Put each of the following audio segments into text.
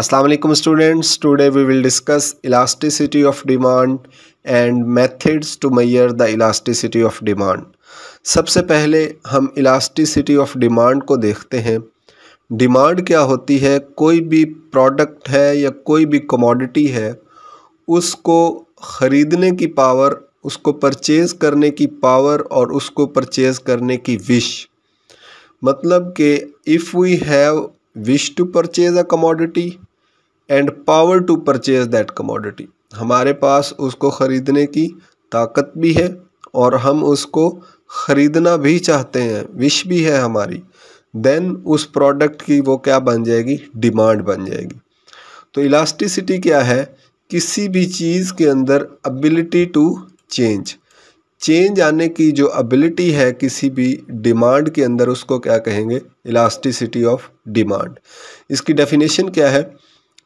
Aslam students today we will discuss elasticity of demand and methods to measure the elasticity of demand सबसे पहले हम elasticity of demand को देखते हैं demand क्या होती है कोई भी प्रोडक्ट है या कोई भी कमोडिटी है उसको ख़रीदने की पावर उसको परचेज़ करने की पावर और उसको परचेज़ करने की विश मतलब कि if we have wish to purchase a commodity and power to purchase that commodity हमारे पास उसको ख़रीदने की ताकत भी है और हम उसको ख़रीदना भी चाहते हैं विश भी है हमारी देन उस प्रोडक्ट की वो क्या बन जाएगी डिमांड बन जाएगी तो इलास्टिसिटी क्या है किसी भी चीज़ के अंदर एबिलिटी टू चेंज चेंज आने की जो एबिलिटी है किसी भी डिमांड के अंदर उसको क्या कहेंगे इलास्टिसिटी ऑफ डिमांड इसकी डेफिनेशन क्या है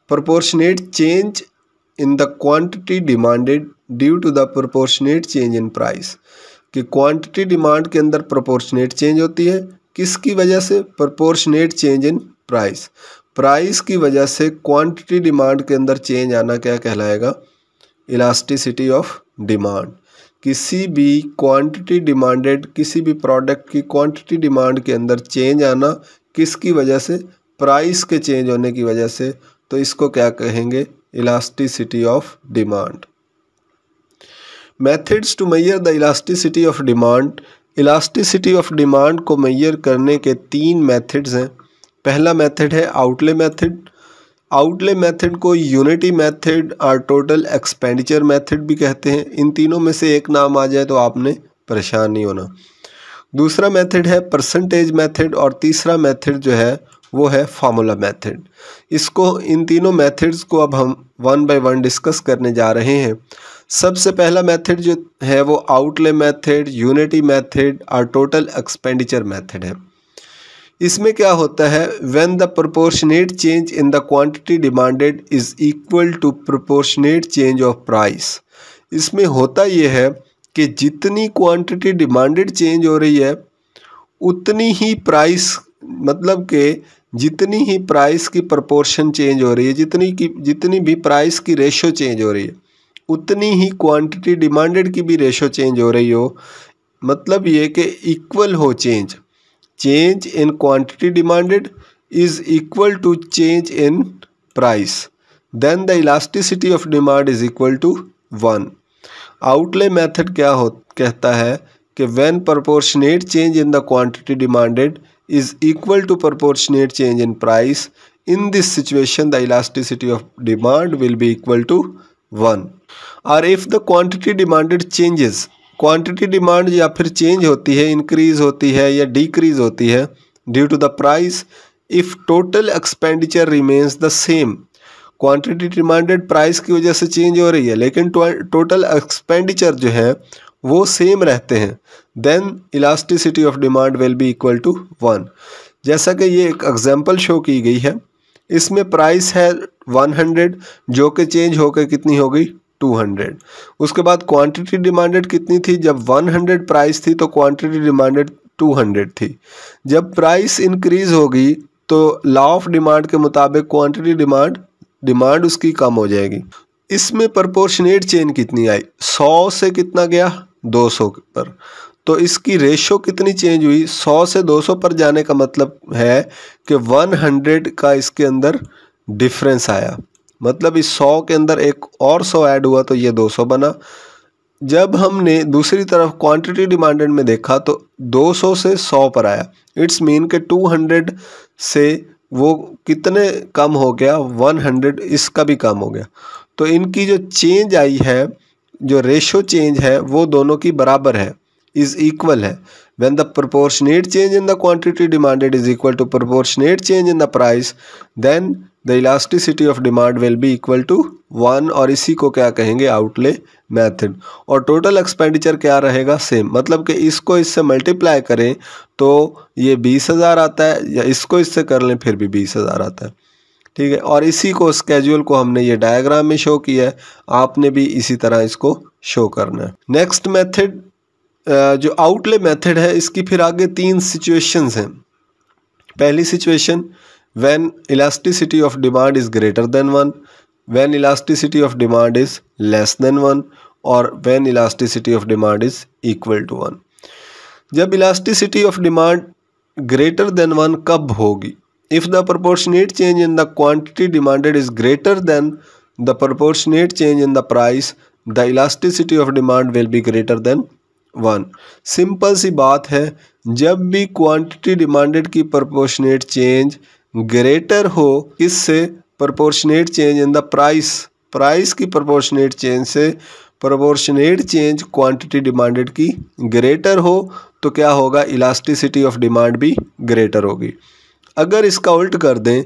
proportionate change in the quantity demanded due to the proportionate change in price कि क्वांटिटी डिमांड के अंदर प्रोपोर्शनेट चेंज होती है किसकी वजह से proportionate change in price price की वजह से क्वांटिटी डिमांड के अंदर चेंज आना क्या कहलाएगा इलास्टिसिटी ऑफ डिमांड किसी भी क्वांटिटी डिमांडेड किसी भी प्रोडक्ट की क्वांटिटी डिमांड के अंदर चेंज आना किसकी वजह से प्राइस के चेंज होने की वजह से तो इसको क्या कहेंगे elasticity of demand methods to measure the elasticity of demand elasticity of demand को मैयर करने के तीन मेथड्स हैं पहला मेथड है आउटले मेथड आउटले मेथड को यूनिटी मेथड और टोटल एक्सपेंडिचर मेथड भी कहते हैं इन तीनों में से एक नाम आ जाए तो आपने परेशान नहीं होना दूसरा मेथड है परसेंटेज मेथड और तीसरा मेथड जो है वो है फार्मूला मेथड इसको इन तीनों मेथड्स को अब हम वन बाय वन डिस्कस करने जा रहे हैं सबसे पहला मेथड जो है वो आउटले मेथड यूनिटी मेथड और टोटल एक्सपेंडिचर मेथड है इसमें क्या होता है when the proportionate change in the quantity demanded is equal to proportionate change of price इसमें होता यह है कि जितनी क्वांटिटी डिमांडेड चेंज हो रही है उतनी ही प्राइस मतलब के जितनी ही प्राइस की प्रपोर्शन चेंज हो रही है जितनी की जितनी भी प्राइस की रेशो चेंज हो रही है उतनी ही क्वांटिटी डिमांडेड की भी रेशो चेंज हो रही हो मतलब ये कि इक्वल हो change change in quantity demanded is equal to change in price then the elasticity of demand is equal to one outlay method क्या हो कहता है कि when proportionate change in the quantity demanded is equal to proportionate change in price in this situation the elasticity of demand will be equal to one or if the quantity demanded changes quantity demand या फिर change होती है increase होती है या decrease होती है due to the price if total expenditure remains the same quantity demanded price की वजह से चेंज हो रही है लेकिन टोटल एक्सपेंडिचर जो है वो सेम रहते हैं then elasticity of demand will be equal to one जैसा कि ये एक एग्जाम्पल शो की गई है इसमें प्राइस है 100 जो कि चेंज होकर कितनी हो गई 200 उसके बाद क्वांटिटी डिमांडेड कितनी थी जब 100 प्राइस थी तो क्वांटिटी डिमांडेड 200 थी जब प्राइस इंक्रीज होगी तो लॉ ऑफ डिमांड के मुताबिक क्वांटिटी डिमांड डिमांड उसकी कम हो जाएगी इसमें प्रपोर्शनेट चेन कितनी आई 100 से कितना गया 200 पर तो इसकी रेशो कितनी चेंज हुई 100 से 200 पर जाने का मतलब है कि 100 का इसके अंदर डिफरेंस आया मतलब इस सौ के अंदर एक और सौ ऐड हुआ तो ये दो सौ बना जब हमने दूसरी तरफ क्वांटिटी डिमांडेड में देखा तो 200 से 100 पर आया इट्स मीन के 200 से वो कितने कम हो गया 100 इसका भी कम हो गया तो इनकी जो चेंज आई है जो रेशो चेंज है वो दोनों की बराबर है इज़ इक्वल है when the proportionate change in the quantity demanded is equal to proportionate change in the price then the elasticity of demand will be equal to one और इसी को क्या कहेंगे आउटले मैथड और टोटल एक्सपेंडिचर क्या रहेगा same मतलब कि इसको इससे मल्टीप्लाई करें तो ये बीस हज़ार आता है या इसको इससे कर लें फिर भी बीस हज़ार आता है ठीक है और इसी को स्केड्यूल को हमने ये डायग्राम में शो किया है आपने भी इसी तरह इसको शो करना है नेक्स्ट मेथड जो आउटले मेथड है इसकी फिर आगे तीन सिचुएशंस हैं पहली situation when elasticity of demand is greater than 1 when elasticity of demand is less than 1 or when elasticity of demand is equal to 1 जब elasticity of demand greater than one कब होगी if the proportionate change in the quantity demanded is greater than the proportionate change in the price the elasticity of demand will be greater than one simple सी बात है जब भी quantity demanded की proportionate change greater हो इससे proportionate change in the price price की proportionate change से प्रपोर्शनेट चेंज क्वांटिटी डिमांडेड की ग्रेटर हो तो क्या होगा इलास्टिसिटी ऑफ डिमांड भी ग्रेटर होगी अगर इसका उल्ट कर दें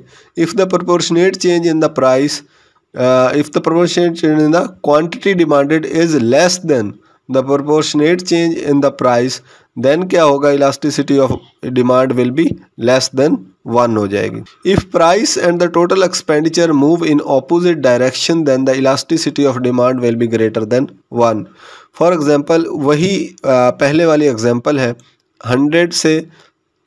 if the proportionate change in the price if the proportionate change in the quantity demanded is less than the proportionate change in the price then क्या होगा elasticity of demand will be less than one हो जाएगी if price and the total expenditure move in opposite direction then the elasticity of demand will be greater than one for example वही पहले वाली example है hundred से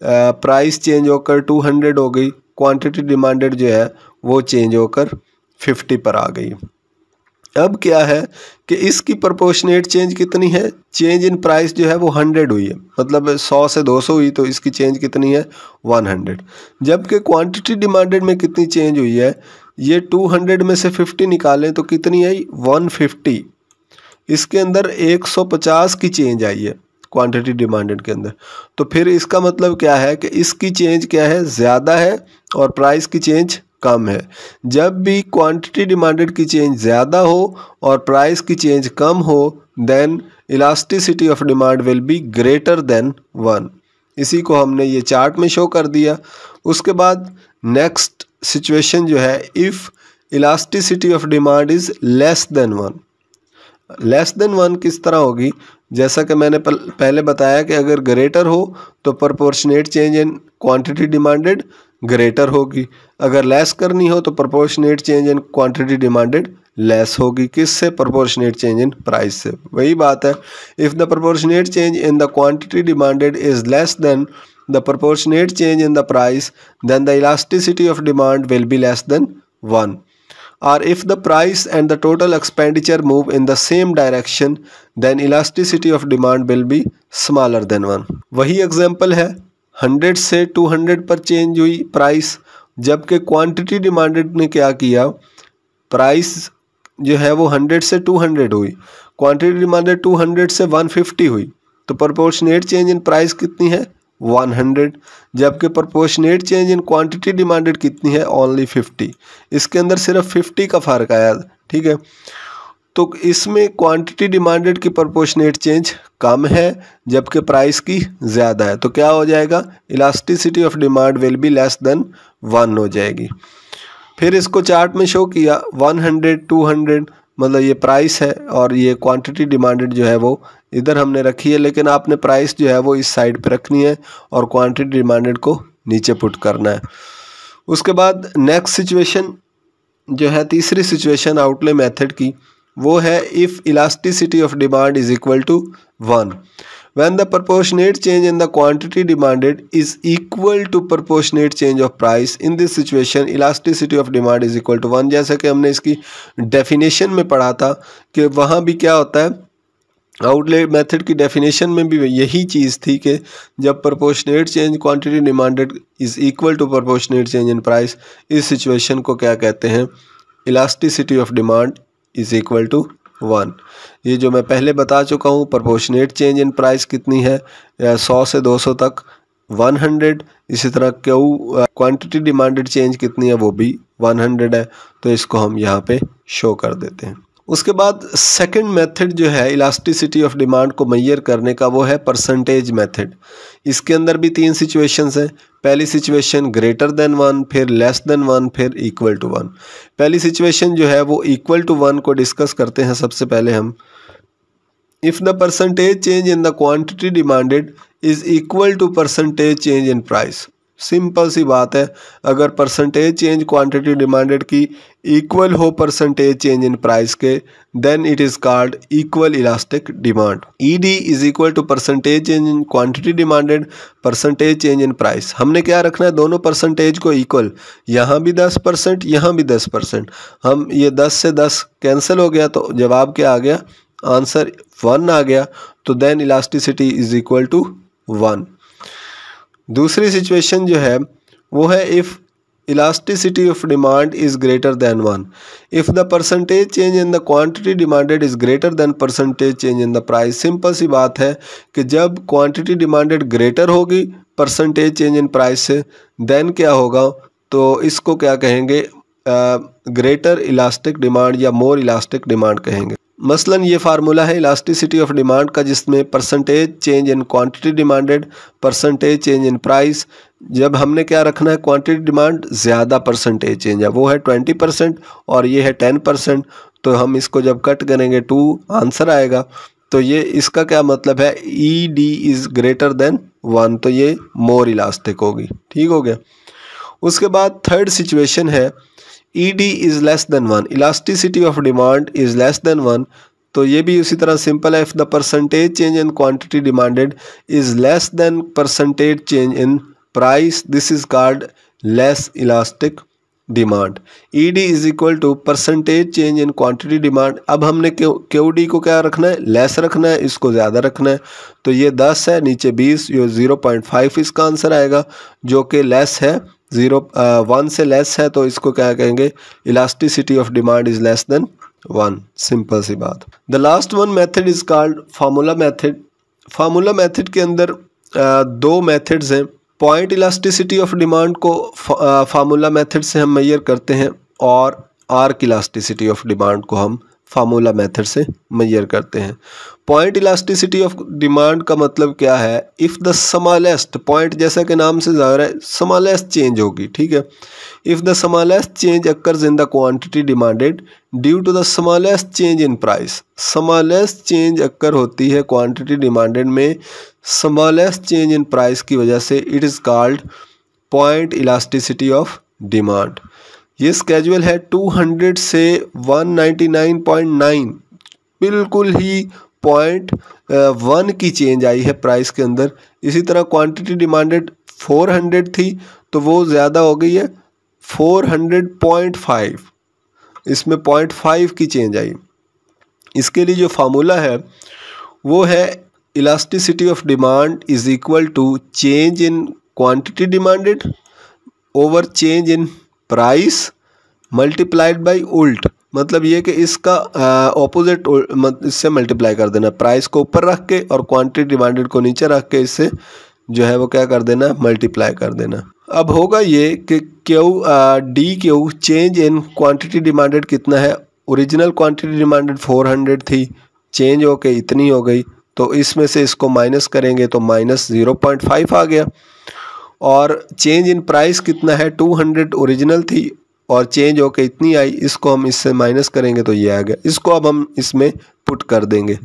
price change होकर two hundred हो गई क्वान्टिटी डिमांडेड जो है वो चेंज होकर फिफ्टी पर आ गई अब क्या है कि इसकी प्रपोर्शनेट चेंज कितनी है चेंज इन प्राइस जो है वो हंड्रेड हुई है मतलब सौ से दो सौ हुई तो इसकी चेंज कितनी है वन हंड्रेड जबकि क्वांटिटी डिमांडेड में कितनी चेंज हुई है ये टू हंड्रेड में से फिफ्टी निकालें तो कितनी आई वन फिफ्टी इसके अंदर एक सौ पचास की चेंज आई है क्वांटिटी डिमांडेड के अंदर तो फिर इसका मतलब क्या है कि इसकी चेंज क्या है ज़्यादा है और प्राइस की चेंज कम है जब भी क्वांटिटी डिमांडेड की चेंज ज़्यादा हो और प्राइस की चेंज कम हो then elasticity of demand will be greater than one इसी को हमने ये चार्ट में शो कर दिया उसके बाद नेक्स्ट सिचुएशन जो है if elasticity of demand is less than one less than one किस तरह होगी जैसा कि मैंने पहले बताया कि अगर ग्रेटर हो तो proportionate change in quantity demanded greater होगी अगर लेस करनी हो तो proportionate change in quantity demanded less होगी किससे प्रोपोर्शनेट चेंज इन प्राइस से वही बात है if the proportionate change in the quantity demanded is less than the proportionate change in the price then the elasticity of demand will be less than one or if the price and the total expenditure move in the same direction then elasticity of demand will be smaller than one वही example है hundred से two hundred पर change हुई price जबकि quantity demanded ने क्या किया price जो है वो हंड्रेड से टू हंड्रेड हुई क्वांटिटी डिमांडेड टू हंड्रेड से वन फिफ्टी हुई तो प्रोपोर्शनेट चेंज इन प्राइस कितनी है वन हंड्रेड जबकि proportionate change in quantity demanded कितनी है ओनली फिफ्टी इसके अंदर सिर्फ फिफ्टी का फ़र्क आया ठीक है तो इसमें क्वांटिटी डिमांडेड की प्रपोर्शनेट चेंज कम है जबकि प्राइस की ज़्यादा है तो क्या हो जाएगा elasticity of demand will be less than one हो जाएगी फिर इसको चार्ट में शो किया वन हंड्रेड टू हंड्रेड मतलब ये प्राइस है और ये क्वांटिटी डिमांडेड जो है वो इधर हमने रखी है लेकिन आपने प्राइस जो है वो इस साइड पर रखनी है और क्वान्टिटी डिमांडेड को नीचे पुट करना है उसके बाद नेक्स्ट सिचुएशन जो है तीसरी सिचुएशन आउटले मेथड की वो है if elasticity of demand is equal to one when the proportionate change in the quantity demanded is equal to proportionate change of price in this situation elasticity of demand is equal to one जैसा कि हमने इसकी definition में पढ़ा था कि वहाँ भी क्या होता है आउटलेट मेथड की डेफिनेशन में भी यही चीज़ थी कि जब proportionate change quantity demanded is equal to proportionate change in price इस सिचुएशन को क्या कहते हैं elasticity of demand is equal to one ये जो मैं पहले बता चुका हूँ प्रपोशनेट चेंज इन प्राइस कितनी है सौ से दो सौ तक वन हंड्रेड इसी तरह क्यू क्वान्टिटी डिमांडेड चेंज कितनी है वो भी वन हंड्रेड है तो इसको हम यहाँ पे शो कर देते हैं उसके बाद सेकंड मेथड जो है इलास्टिसिटी ऑफ डिमांड को मैयर करने का वो है परसेंटेज मेथड इसके अंदर भी तीन सिचुएशंस हैं पहली सिचुएशन ग्रेटर देन वन फिर लेस देन वन फिर इक्वल टू वन पहली सिचुएशन जो है वो इक्वल टू वन को डिस्कस करते हैं सबसे पहले हम if the percentage change in the quantity demanded is equal to percentage change in price simple सी बात है अगर परसेंटेज चेंज क्वांटिटी डिमांडेड की इक्वल हो परसेंटेज चेंज इन प्राइस के then it is called equal elastic demand E D is equal to percentage change in quantity demanded percentage change in price हमने क्या रखना है दोनों परसेंटेज को equal यहाँ भी दस परसेंट यहाँ भी दस परसेंट हम ये दस से दस कैंसिल हो गया तो जवाब क्या आ गया आंसर वन आ गया तो then elasticity is equal to one दूसरी सिचुएशन जो है वो है if elasticity of demand is greater than one if the percentage change in the quantity demanded is greater than percentage change in the price simple सी बात है कि जब क्वान्टिटी डिमांडेड ग्रेटर होगी परसेंटेज चेंज इन प्राइस से then क्या होगा तो इसको क्या कहेंगे ग्रेटर इलास्टिक डिमांड या मोर इलास्टिक डिमांड कहेंगे मसलन ये फार्मूला है इलास्टिसिटी ऑफ डिमांड का जिसमें percentage change in quantity demanded percentage change in price जब हमने क्या रखना है क्वांटिटी डिमांड ज़्यादा परसेंटेज चेंज है वो है ट्वेंटी परसेंट और ये है टेन परसेंट तो हम इसको जब कट करेंगे टू आंसर आएगा तो ये इसका क्या मतलब है E D is greater than one तो ये मोर इलास्टिक होगी ठीक हो गया उसके बाद थर्ड सिचुएशन है ed is less than one elasticity of demand is less than one तो ये भी उसी तरह सिंपल है if the percentage change in quantity demanded is less than percentage change in price this is called less elastic demand E D is equal to percentage change in quantity demand अब हमने Q D को क्या रखना है less रखना है इसको ज़्यादा रखना है तो ये दस है नीचे बीस ये ज़ीरो पॉइंट फाइव इसका आंसर आएगा जो कि लेस है ज़ीरो वन से लेस है तो इसको क्या कहेंगे elasticity of demand is less than one simple सी बात the last one method is called formula method formula method के अंदर आ, दो मेथड्स हैं पॉइंट इलास्टिसिटी ऑफ डिमांड को फार्मूला मेथड से हम मैयर करते हैं और आर्क इलास्टिसिटी ऑफ डिमांड को हम फार्मूला मेथड से मैयर करते हैं पॉइंट इलास्टिसिटी ऑफ डिमांड का मतलब क्या है इफ़ द समालेस्ट पॉइंट जैसा कि नाम से ज़ाहिर है समालेस्ट चेंज होगी ठीक है if the smallest change occurs in the quantity demanded due to the smallest change in price smallest change occur होती है क्वांटिटी डिमांडेड में समालेस्ट चेंज इन प्राइस की वजह से it is called point elasticity of demand ये schedule है 200 से 199.9 बिल्कुल ही पॉइंट वन की चेंज आई है प्राइस के अंदर इसी तरह क्वांटिटी डिमांडेड 400 थी तो वो ज़्यादा हो गई है 400.5 इसमें पॉइंट फाइव की चेंज आई इसके लिए जो फार्मूला है वो है elasticity of demand is equal to change in quantity demanded over change in price multiplied by उल्ट मतलब ये कि इसका ऑपोजिट इससे मल्टीप्लाई कर देना प्राइस को ऊपर रख के और क्वांटिटी डिमांडेड को नीचे रख के इससे जो है वो क्या कर देना मल्टीप्लाई कर देना अब होगा ये कि Q D Q change in quantity demanded कितना है ओरिजिनल क्वांटिटी डिमांडेड 400 थी चेंज होके इतनी हो गई तो इसमें से इसको माइनस करेंगे तो माइनस ज़ीरो पॉइंट फाइव आ गया और चेंज इन प्राइस कितना है 200 ओरिजिनल थी और चेंज होकर इतनी आई इसको हम इससे माइनस करेंगे तो ये आ गया इसको अब हम इसमें पुट कर देंगे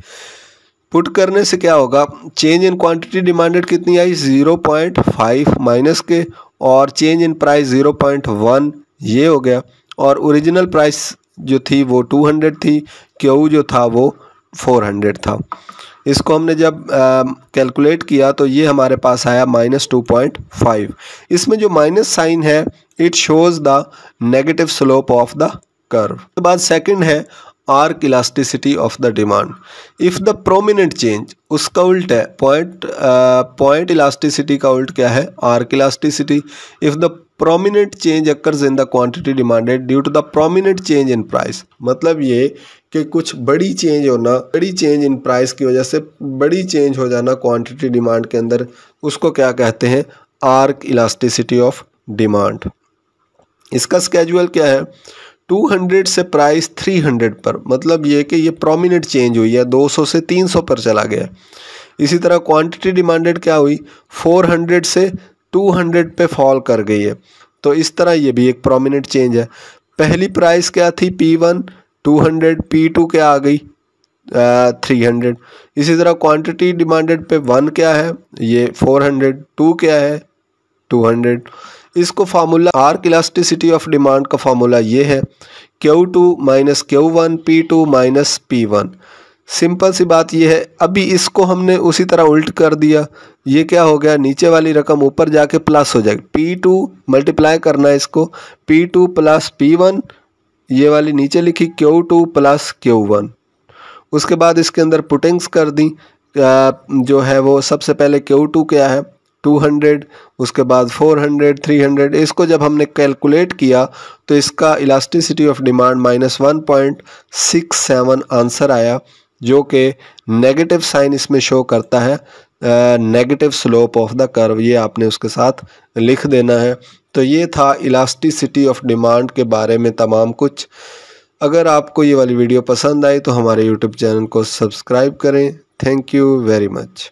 पुट करने से क्या होगा चेंज इन क्वांटिटी डिमांडेड कितनी आई 0.5 माइनस के और चेंज इन प्राइस 0.1 ये हो गया और ओरिजिनल प्राइस जो थी वो 200 थी क्यू जो था वो 400 था इसको हमने जब कैलकुलेट किया तो ये हमारे पास आया माइनस टू पॉइंट फाइव इसमें जो माइनस साइन है it shows the negative slope of the curve उसके बाद सेकंड है arc elasticity of the demand if the prominent change उसका उल्ट है पॉइंट पॉइंट इलास्टिसिटी का उल्ट क्या है arc elasticity if the prominent change occurs in the quantity demanded due to the prominent change in price मतलब ये कि कुछ बड़ी चेंज होना बड़ी चेंज इन प्राइस की वजह से बड़ी चेंज हो जाना क्वांटिटी डिमांड के अंदर उसको क्या कहते हैं आर्क इलास्टिसिटी ऑफ डिमांड इसका स्केजुअल क्या है 200 से प्राइस 300 पर मतलब ये कि ये प्रोमिनेंट चेंज हुई है 200 से 300 पर चला गया इसी तरह क्वांटिटी डिमांडेड क्या हुई 400 से 200 पे फॉल कर गई है तो इस तरह ये भी एक प्रोमिनेंट चेंज है पहली प्राइस क्या थी P one two hundred P two क्या आ गई थ्री हंड्रेड इसी तरह क्वांटिटी डिमांडेड पे वन क्या है ये फोर हंड्रेड टू क्या है टू हंड्रेड इसको formula arc elasticity of demand का फार्मूला ये है Q two minus Q one P two minus P one simple सी बात यह है अभी इसको हमने उसी तरह उल्ट कर दिया ये क्या हो गया नीचे वाली रकम ऊपर जाके प्लस हो जाएगी पी टू मल्टीप्लाई करना है इसको P two plus P one ये वाली नीचे लिखी Q two plus Q one उसके बाद इसके अंदर पुटिंग्स कर दी जो है वो सबसे पहले Q2 टू क्या है 200 उसके बाद 400 300 इसको जब हमने कैलकुलेट किया तो इसका elasticity of demand minus one point six seven answer आया जो कि नेगेटिव साइन इसमें शो करता है negative slope of the curve ये आपने उसके साथ लिख देना है तो ये था इलास्टिसिटी ऑफ डिमांड के बारे में तमाम कुछ अगर आपको ये वाली वीडियो पसंद आई तो हमारे यूट्यूब चैनल को सब्सक्राइब करें थैंक यू वेरी मच